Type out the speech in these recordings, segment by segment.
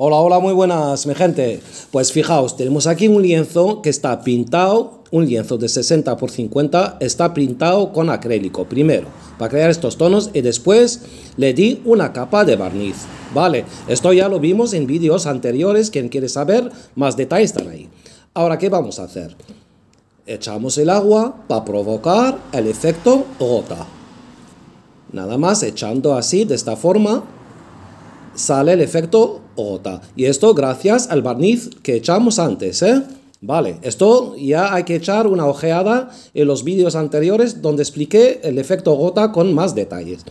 Hola, hola, muy buenas, mi gente. Pues fijaos, tenemos aquí un lienzo que está pintado, un lienzo de 60 por 50, está pintado con acrílico primero, para crear estos tonos y después le di una capa de barniz. Vale, esto ya lo vimos en vídeos anteriores, quien quiere saber, más detalles están ahí. Ahora, ¿qué vamos a hacer? Echamos el agua para provocar el efecto gota. Nada más echando así, de esta forma, sale el efecto gota Y esto gracias al barniz que echamos antes, ¿eh? Vale, esto ya hay que echar una ojeada en los vídeos anteriores donde expliqué el efecto gota con más detalles.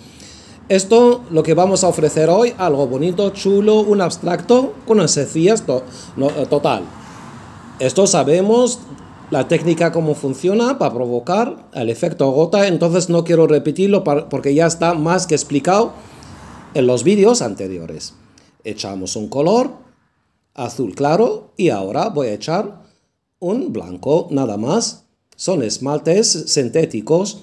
Esto lo que vamos a ofrecer hoy, algo bonito, chulo, un abstracto, con sencillas eh, total. Esto sabemos la técnica cómo funciona para provocar el efecto gota, entonces no quiero repetirlo porque ya está más que explicado en los vídeos anteriores echamos un color azul claro y ahora voy a echar un blanco nada más. Son esmaltes sintéticos,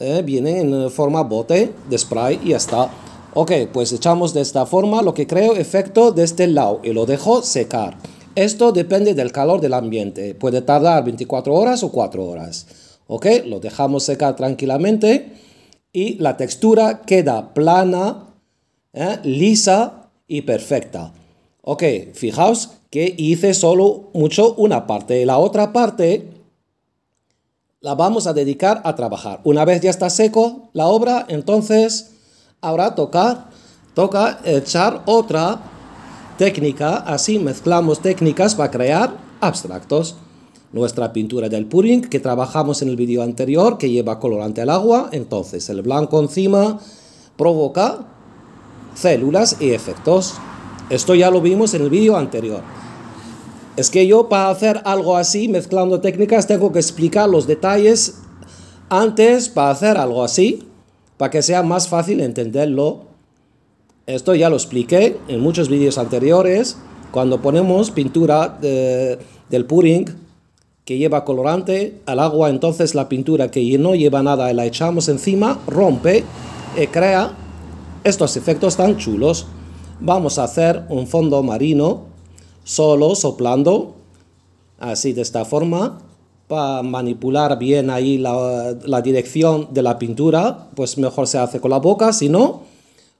eh, vienen en forma bote de spray y ya está. Ok, pues echamos de esta forma lo que creo efecto de este lado y lo dejo secar. Esto depende del calor del ambiente, puede tardar 24 horas o 4 horas. Ok, lo dejamos secar tranquilamente y la textura queda plana ¿eh? lisa y perfecta. Ok, fijaos que hice solo mucho una parte. La otra parte la vamos a dedicar a trabajar. Una vez ya está seco la obra, entonces ahora tocar, toca echar otra técnica. Así mezclamos técnicas para crear abstractos. Nuestra pintura del pudding que trabajamos en el vídeo anterior, que lleva colorante al agua. Entonces el blanco encima provoca células y efectos. Esto ya lo vimos en el vídeo anterior. Es que yo para hacer algo así, mezclando técnicas, tengo que explicar los detalles antes para hacer algo así, para que sea más fácil entenderlo. Esto ya lo expliqué en muchos vídeos anteriores, cuando ponemos pintura del pudding que lleva colorante al agua, entonces la pintura que no lleva nada la echamos encima, rompe y crea estos efectos tan chulos. Vamos a hacer un fondo marino solo soplando, así de esta forma, para manipular bien ahí la, dirección de la pintura, pues mejor se hace con la boca, si no,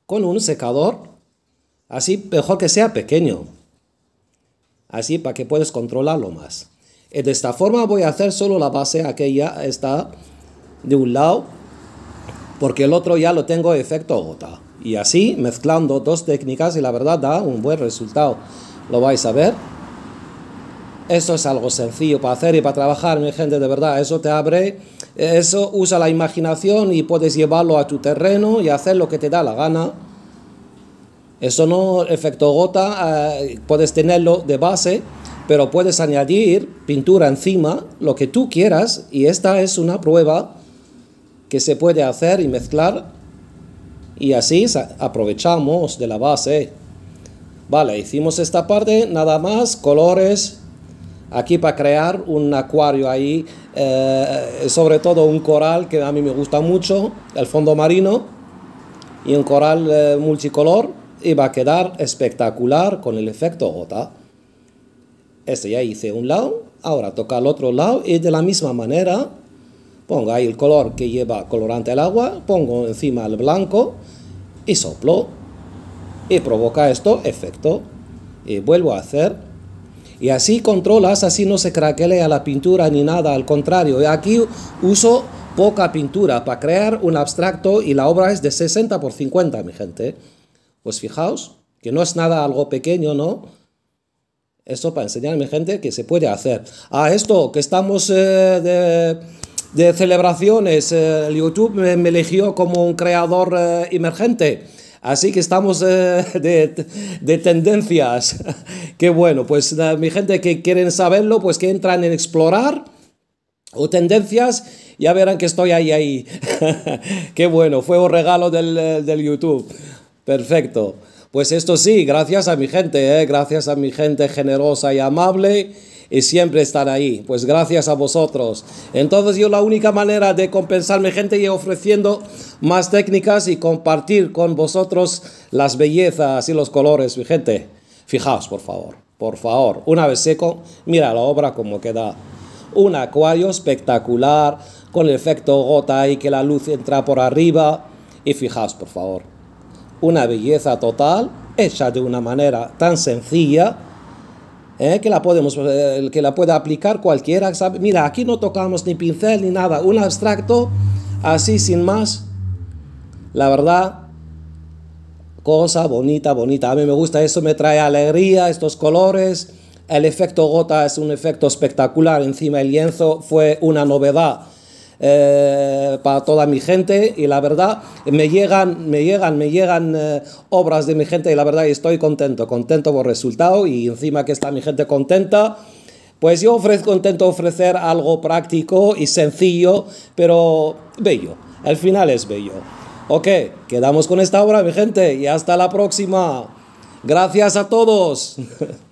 con un secador, así mejor que sea pequeño, así para que puedas controlarlo más. Eh, de esta forma voy a hacer solo la base, aquella está de un lado, porque el otro ya lo tengo efecto gota. Y así, mezclando dos técnicas, y la verdad da un buen resultado. Lo vais a ver. Eso es algo sencillo para hacer y para trabajar, mi gente, de verdad. Eso te abre, eso usa la imaginación y puedes llevarlo a tu terreno y hacer lo que te da la gana. Eso no, efecto gota, eh, puedes tenerlo de base, pero puedes añadir pintura encima, lo que tú quieras, y esta es una prueba que se puede hacer y mezclar y así aprovechamos de la base. Vale, hicimos esta parte, nada más, colores. Aquí para crear un acuario ahí, eh, sobre todo un coral que a mí me gusta mucho, el fondo marino y un coral eh, multicolor y va a quedar espectacular con el efecto J Este ya hice un lado, ahora toca el otro lado y de la misma manera pongo ahí el color que lleva colorante el agua, pongo encima el blanco y soplo y provoca esto efecto y vuelvo a hacer y así controlas, así no se craquelea la pintura ni nada, al contrario, aquí uso poca pintura para crear un abstracto y la obra es de 60 por 50, mi gente. Pues fijaos que no es nada algo pequeño, ¿no? eso para enseñar mi gente que se puede hacer. Ah, esto que estamos eh, de de celebraciones. Eh, el YouTube me eligió como un creador eh, emergente. Así que estamos eh, de, tendencias. Qué bueno, pues mi gente que quieren saberlo, pues que entran en explorar o tendencias, ya verán que estoy ahí, ahí. Qué bueno, fue un regalo del, del YouTube. Perfecto. Pues esto sí, gracias a mi gente, gracias a mi gente generosa y amable y siempre están ahí. Pues gracias a vosotros. Entonces yo la única manera de compensarme gente ...y ofreciendo más técnicas y compartir con vosotros las bellezas y los colores. Mi gente, fijaos por favor, por favor. Una vez seco, mira la obra como queda. Un acuario espectacular con el efecto gota y que la luz entra por arriba. Y fijaos por favor. Una belleza total hecha de una manera tan sencilla eh, que, la podemos, eh, que la pueda aplicar cualquiera. Mira, aquí no tocamos ni pincel ni nada, un abstracto así sin más. La verdad, cosa bonita, bonita. A mí me gusta eso, me trae alegría, estos colores. El efecto gota es un efecto espectacular. Encima el lienzo fue una novedad eh, para toda mi gente y la verdad me llegan, me llegan, me llegan eh, obras de mi gente y la verdad estoy contento, contento por el resultado y encima que está mi gente contenta. Pues yo ofrezco, contento ofrecer algo práctico y sencillo, pero bello. El final es bello. Ok, quedamos con esta obra, mi gente, y hasta la próxima. Gracias a todos.